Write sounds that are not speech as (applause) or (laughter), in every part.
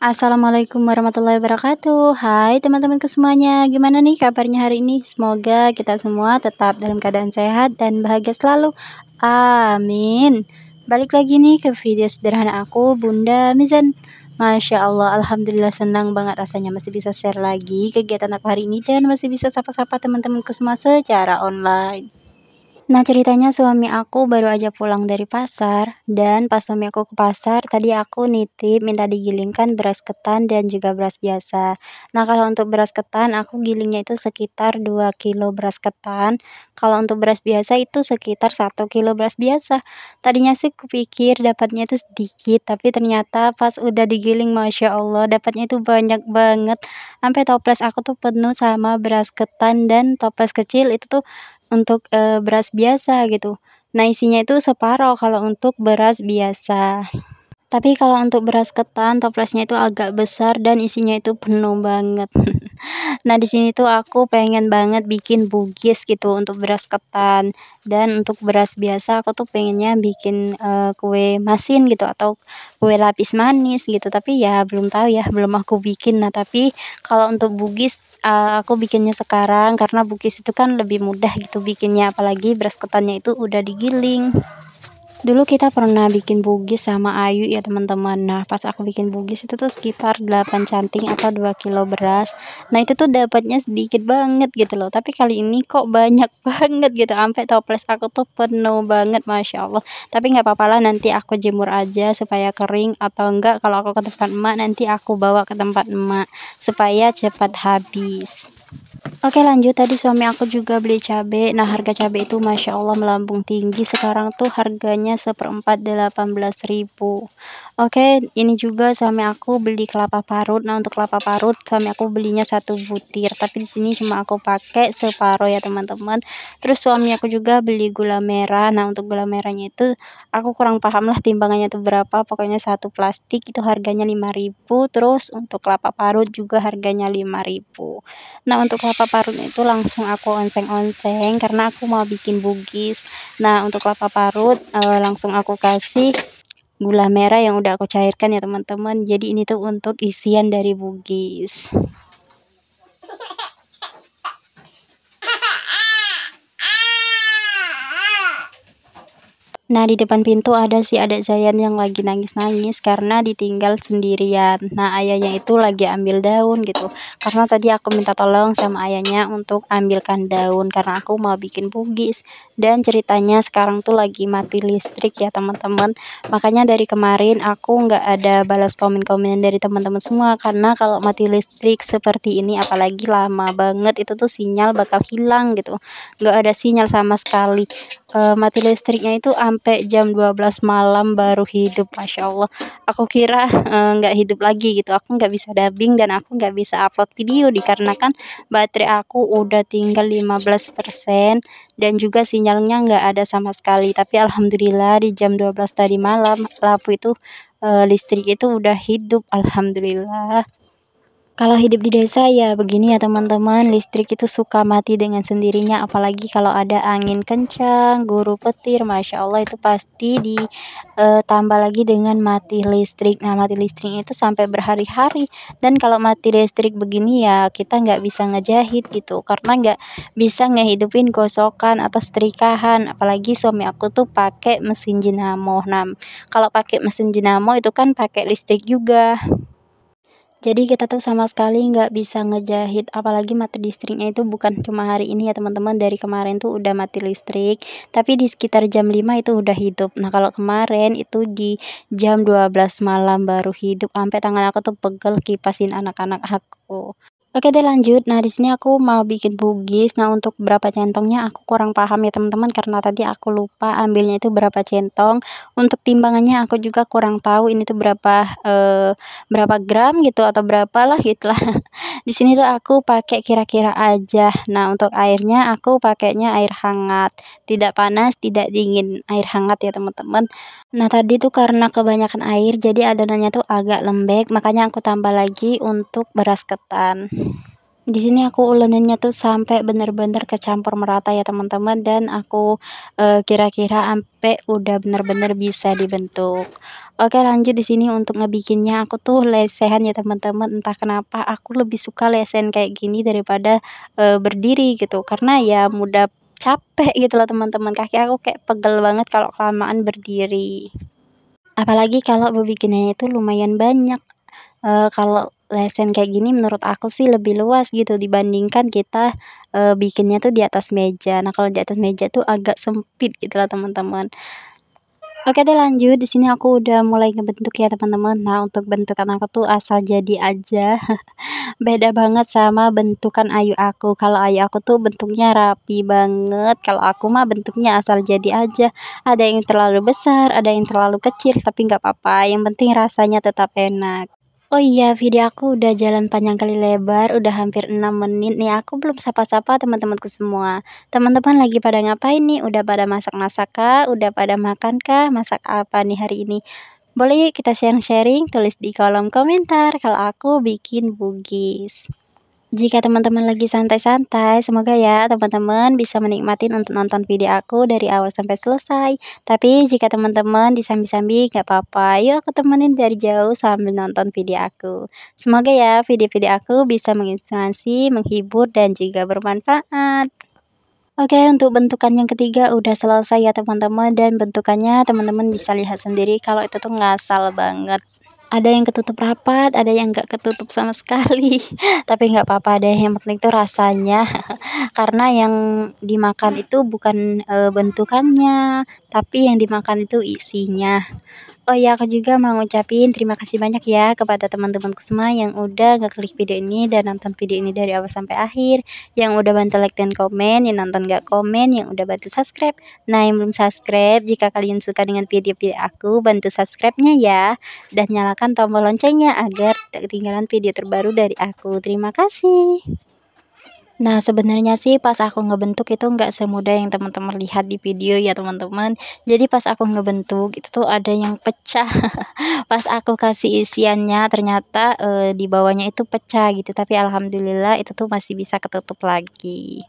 Assalamualaikum warahmatullahi wabarakatuh Hai teman teman semuanya Gimana nih kabarnya hari ini? Semoga kita semua tetap dalam keadaan sehat dan bahagia selalu Amin Balik lagi nih ke video sederhana aku Bunda Mizan Masya Allah, Alhamdulillah senang banget rasanya masih bisa share lagi kegiatan aku hari ini dan masih bisa sapa-sapa teman teman semua secara online Nah ceritanya suami aku baru aja pulang dari pasar dan pas suami aku ke pasar tadi aku nitip minta digilingkan beras ketan dan juga beras biasa. Nah kalau untuk beras ketan aku gilingnya itu sekitar 2 kilo beras ketan. Kalau untuk beras biasa itu sekitar 1 kilo beras biasa. Tadinya sih kupikir dapatnya itu sedikit tapi ternyata pas udah digiling Masya Allah dapatnya itu banyak banget. Sampai toples aku tuh penuh sama beras ketan dan toples kecil itu tuh untuk eee, eh, beras biasa gitu. Nah, isinya itu separoh kalau untuk beras biasa. Tapi kalau untuk beras ketan, toplesnya itu agak besar dan isinya itu penuh banget. (laughs) Nah, di sini tuh aku pengen banget bikin bugis gitu untuk beras ketan dan untuk beras biasa aku tuh pengennya bikin eee, eh, kue masin gitu atau kue lapis manis gitu, tapi ya belum tahu ya, belum aku bikin. Nah, tapi kalau untuk bugis uh, aku bikinnya sekarang karena bukis itu kan lebih mudah gitu bikinnya apalagi beras ketannya itu udah digiling dulu kita pernah bikin bugis sama Ayu ya teman-teman nah pas aku bikin bugis itu tuh sekitar 8 canting atau 2 kilo beras nah itu tuh dapatnya sedikit banget gitu loh tapi kali ini kok banyak (laughs) banget gitu sampai toples aku tuh penuh banget Masya Allah tapi nggak apa-apa lah nanti aku jemur aja supaya kering atau enggak kalau aku ke tempat emak nanti aku bawa ke tempat emak supaya cepat habis Oke lanjut tadi suami aku juga beli cabe. Nah harga cabe itu masya Allah melambung tinggi. Sekarang tuh harganya seperempat delapan belas ribu. Oke ini juga suami aku beli kelapa parut. Nah untuk kelapa parut suami aku belinya satu butir. Tapi di sini cuma aku pakai separuh ya teman-teman. Terus suami aku juga beli gula merah. Nah untuk gula merahnya itu aku kurang paham lah timbangannya itu berapa. Pokoknya satu plastik itu harganya lima ribu. Terus untuk kelapa parut juga harganya lima ribu. Nah untuk kelapa parut itu langsung aku onseng-onseng karena aku mau bikin bugis nah untuk kelapa parut e, langsung aku kasih gula merah yang udah aku cairkan ya teman-teman jadi ini tuh untuk isian dari bugis Nah, di depan pintu ada si adik Zayan yang lagi nangis-nangis karena ditinggal sendirian. Nah, ayahnya itu lagi ambil daun gitu. Karena tadi aku minta tolong sama ayahnya untuk ambilkan daun karena aku mau bikin bugis. Dan ceritanya sekarang tuh lagi mati listrik ya, teman-teman. Makanya dari kemarin aku nggak ada balas komen-komen dari teman-teman semua karena kalau mati listrik seperti ini apalagi lama banget itu tuh sinyal bakal hilang gitu. nggak ada sinyal sama sekali uh, mati listriknya itu sampai jam 12 malam baru hidup Masya Allah aku kira eh, nggak uh, hidup lagi gitu aku nggak bisa dubbing dan aku nggak bisa upload video dikarenakan baterai aku udah tinggal 15% dan juga sinyalnya nggak ada sama sekali tapi Alhamdulillah di jam 12 tadi malam lampu itu uh, listrik itu udah hidup Alhamdulillah kalau hidup di desa ya begini ya teman-teman, listrik itu suka mati dengan sendirinya apalagi kalau ada angin kencang, guru petir, Masya Allah itu pasti ditambah eh, lagi dengan mati listrik. Nah mati listrik itu sampai berhari-hari dan kalau mati listrik begini ya kita nggak bisa ngejahit gitu karena nggak bisa ngehidupin gosokan atau setrikahan apalagi suami aku tuh pakai mesin jenamo. Nah kalau pakai mesin jenamo itu kan pakai listrik juga jadi kita tuh sama sekali nggak bisa ngejahit apalagi mati listriknya itu bukan cuma hari ini ya teman-teman dari kemarin tuh udah mati listrik tapi di sekitar jam 5 itu udah hidup nah kalau kemarin itu di jam 12 malam baru hidup sampai tangan aku tuh pegel kipasin anak-anak aku Oke deh lanjut. Nah, di sini aku mau bikin bugis. Nah, untuk berapa centongnya aku kurang paham ya, teman-teman, karena tadi aku lupa ambilnya itu berapa centong. Untuk timbangannya aku juga kurang tahu ini tuh berapa eh berapa gram gitu atau berapa lah gitulah. (laughs) di sini tuh aku pakai kira-kira aja nah untuk airnya aku pakainya air hangat tidak panas tidak dingin air hangat ya teman-teman nah tadi tuh karena kebanyakan air jadi adonannya tuh agak lembek makanya aku tambah lagi untuk beras ketan di sini aku uleninnya tuh sampai bener-bener kecampur merata ya teman-teman dan aku eh, kira-kira uh, sampai udah bener-bener bisa dibentuk oke lanjut di sini untuk ngebikinnya aku tuh lesehan ya teman-teman entah kenapa aku lebih suka lesen kayak gini daripada uh, berdiri gitu karena ya mudah capek gitu loh teman-teman kaki aku kayak pegel banget kalau kelamaan berdiri apalagi kalau bikinnya itu lumayan banyak uh, kalau lesson kayak gini menurut aku sih lebih luas gitu dibandingkan kita e, bikinnya tuh di atas meja. Nah, kalau di atas meja tuh agak sempit gitu lah teman-teman. Oke deh lanjut, di sini aku udah mulai ngebentuk ya teman-teman. Nah, untuk bentukan aku tuh asal jadi aja. (laughs) Beda banget sama bentukan ayu aku. Kalau ayu aku tuh bentuknya rapi banget. Kalau aku mah bentuknya asal jadi aja. Ada yang terlalu besar, ada yang terlalu kecil, tapi nggak apa-apa. Yang penting rasanya tetap enak. Oh iya, video aku udah jalan panjang kali lebar, udah hampir 6 menit nih. Aku belum sapa-sapa teman-temanku semua. Teman-teman lagi pada ngapain nih? Udah pada masak-masak kah? Udah pada makan kah? Masak apa nih hari ini? Boleh yuk kita sharing-sharing, tulis di kolom komentar kalau aku bikin bugis. Jika teman-teman lagi santai-santai, semoga ya teman-teman bisa menikmati untuk nonton video aku dari awal sampai selesai. Tapi jika teman-teman disambi-sambi gak apa-apa, yuk aku temenin dari jauh sambil nonton video aku. Semoga ya video-video aku bisa menginspirasi, menghibur, dan juga bermanfaat. Oke, untuk bentukan yang ketiga udah selesai ya teman-teman dan bentukannya teman-teman bisa lihat sendiri kalau itu tuh ngasal banget ada yang ketutup rapat ada yang nggak ketutup sama sekali (laughs) tapi nggak apa-apa deh yang penting itu rasanya (laughs) karena yang dimakan itu bukan e, bentukannya tapi yang dimakan itu isinya Oh ya, aku juga mau ngucapin terima kasih banyak ya kepada teman-temanku semua yang udah ngeklik video ini dan nonton video ini dari awal sampai akhir, yang udah bantu like dan komen, yang nonton gak komen, yang udah bantu subscribe. Nah, yang belum subscribe, jika kalian suka dengan video-video aku, bantu subscribe-nya ya dan nyalakan tombol loncengnya agar tak ketinggalan video terbaru dari aku. Terima kasih. Nah, sebenarnya sih pas aku ngebentuk itu nggak semudah yang teman-teman lihat di video ya teman-teman. Jadi pas aku ngebentuk itu tuh ada yang pecah. (laughs) pas aku kasih isiannya ternyata e, di bawahnya itu pecah gitu. Tapi alhamdulillah itu tuh masih bisa ketutup lagi.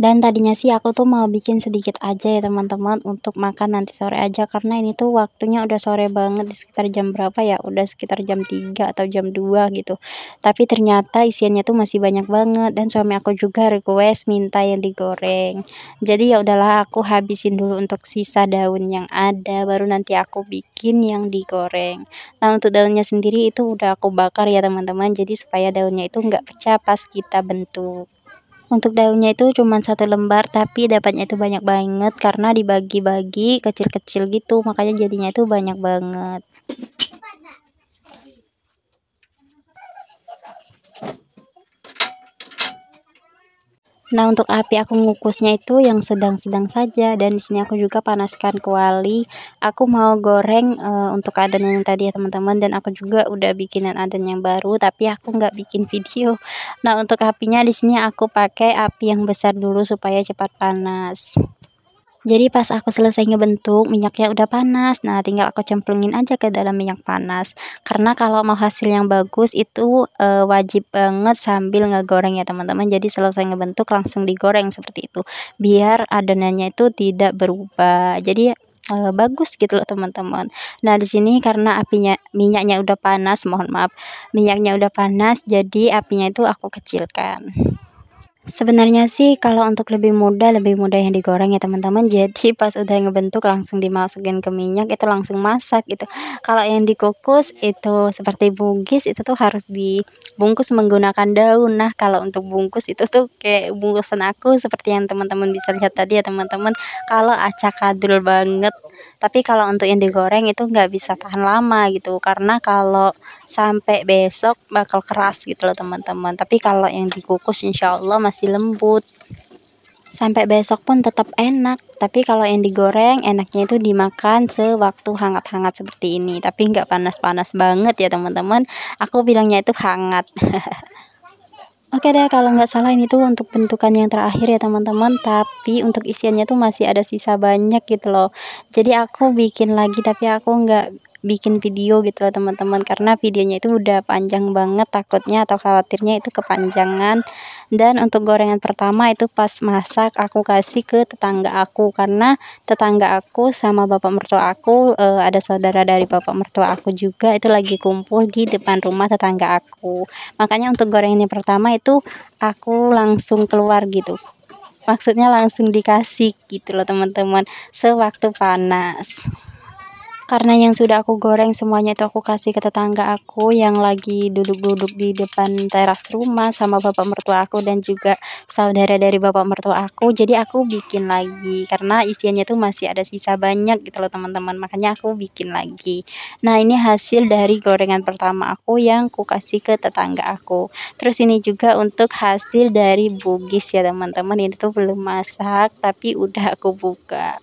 Dan tadinya sih aku tuh mau bikin sedikit aja ya teman-teman untuk makan nanti sore aja karena ini tuh waktunya udah sore banget di sekitar jam berapa ya udah sekitar jam 3 atau jam 2 gitu. Tapi ternyata isiannya tuh masih banyak banget dan suami aku juga request minta yang digoreng. Jadi ya udahlah aku habisin dulu untuk sisa daun yang ada baru nanti aku bikin yang digoreng. Nah untuk daunnya sendiri itu udah aku bakar ya teman-teman jadi supaya daunnya itu nggak pecah pas kita bentuk. Untuk daunnya itu cuma satu lembar tapi dapatnya itu banyak banget karena dibagi-bagi kecil-kecil gitu makanya jadinya itu banyak banget. Nah, untuk api aku ngukusnya itu yang sedang-sedang saja dan di sini aku juga panaskan kuali. Aku mau goreng e, untuk adonan yang tadi ya, teman-teman dan aku juga udah bikinan adonan yang baru tapi aku nggak bikin video. Nah, untuk apinya di sini aku pakai api yang besar dulu supaya cepat panas. Jadi pas aku selesai ngebentuk, minyaknya udah panas. Nah, tinggal aku cemplungin aja ke dalam minyak panas. Karena kalau mau hasil yang bagus itu e, wajib banget sambil ngegoreng ya, teman-teman. Jadi selesai ngebentuk langsung digoreng seperti itu. Biar adonannya itu tidak berubah. Jadi e, bagus gitu loh, teman-teman. Nah, di sini karena apinya minyaknya udah panas, mohon maaf. Minyaknya udah panas, jadi apinya itu aku kecilkan. Sebenarnya sih kalau untuk lebih mudah, lebih mudah yang digoreng ya teman-teman. (laughs) Jadi pas udah ngebentuk langsung dimasukin ke minyak itu langsung masak gitu. Kalau yang dikukus itu seperti bugis itu tuh harus dibungkus menggunakan daun. Nah, kalau untuk bungkus itu tuh kayak bungkusan aku seperti yang teman-teman bisa lihat tadi ya teman-teman. Kalau acakadul banget. Tapi kalau untuk yang digoreng itu nggak bisa tahan lama gitu karena kalau sampai besok bakal keras gitu loh teman-teman. Tapi kalau yang dikukus insya Allah masih lembut sampai besok pun tetap enak tapi kalau yang digoreng enaknya itu dimakan sewaktu hangat-hangat seperti ini tapi nggak panas-panas banget ya teman-teman aku bilangnya itu hangat (laughs) Oke deh, kalau nggak salah ini tuh untuk bentukan yang terakhir ya teman-teman. Tapi untuk isiannya tuh masih ada sisa banyak gitu loh. Jadi aku bikin lagi, tapi aku nggak bikin video gitu loh teman-teman karena videonya itu udah panjang banget takutnya atau khawatirnya itu kepanjangan dan untuk gorengan pertama itu pas masak aku kasih ke tetangga aku karena tetangga aku sama bapak mertua aku e, ada saudara dari bapak mertua aku juga itu lagi kumpul di depan rumah tetangga aku makanya untuk gorengan yang pertama itu aku langsung keluar gitu maksudnya langsung dikasih gitu loh teman-teman sewaktu panas karena yang sudah aku goreng semuanya itu aku kasih ke tetangga aku yang lagi duduk-duduk di depan teras rumah sama bapak mertua aku dan juga saudara dari bapak mertua aku jadi aku bikin lagi karena isiannya tuh masih ada sisa banyak gitu loh teman-teman makanya aku bikin lagi nah ini hasil dari gorengan pertama aku yang ku kasih ke tetangga aku terus ini juga untuk hasil dari bugis ya teman-teman ini tuh belum masak tapi udah aku buka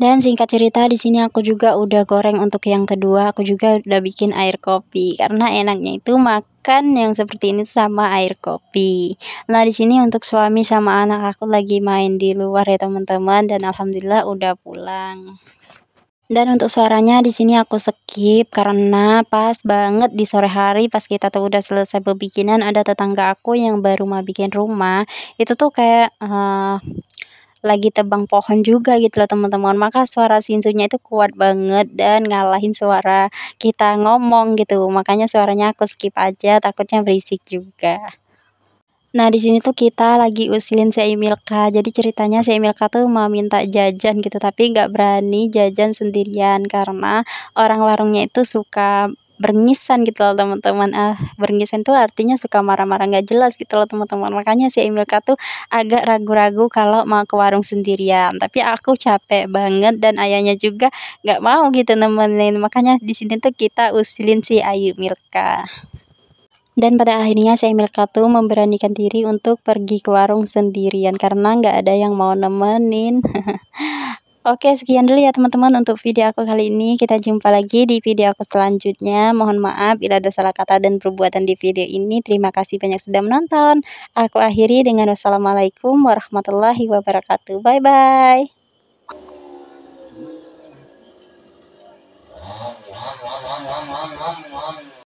dan singkat cerita di sini aku juga udah goreng untuk yang kedua, aku juga udah bikin air kopi karena enaknya itu makan yang seperti ini sama air kopi. Nah, di sini untuk suami sama anak aku lagi main di luar ya teman-teman dan alhamdulillah udah pulang. Dan untuk suaranya di sini aku skip karena pas banget di sore hari pas kita tuh udah selesai berbikinan ada tetangga aku yang baru mau bikin rumah. Itu tuh kayak uh, lagi tebang pohon juga gitu loh teman-teman maka suara sinsunya itu kuat banget dan ngalahin suara kita ngomong gitu makanya suaranya aku skip aja takutnya berisik juga Nah di sini tuh kita lagi usilin si Emilka Jadi ceritanya si Emilka tuh mau minta jajan gitu Tapi nggak berani jajan sendirian Karena orang warungnya itu suka berngisan gitu loh teman-teman ah berngisan tuh artinya suka marah-marah nggak -marah, jelas gitu loh teman-teman makanya si Emilka tuh agak ragu-ragu kalau mau ke warung sendirian tapi aku capek banget dan ayahnya juga nggak mau gitu nemenin makanya di sini tuh kita usilin si Ayu Milka dan pada akhirnya si Emilka tuh memberanikan diri untuk pergi ke warung sendirian karena nggak ada yang mau nemenin (laughs) Oke, sekian dulu ya teman-teman untuk video aku kali ini. Kita jumpa lagi di video aku selanjutnya. Mohon maaf bila ada salah kata dan perbuatan di video ini. Terima kasih banyak sudah menonton. Aku akhiri dengan wassalamualaikum warahmatullahi wabarakatuh. Bye-bye.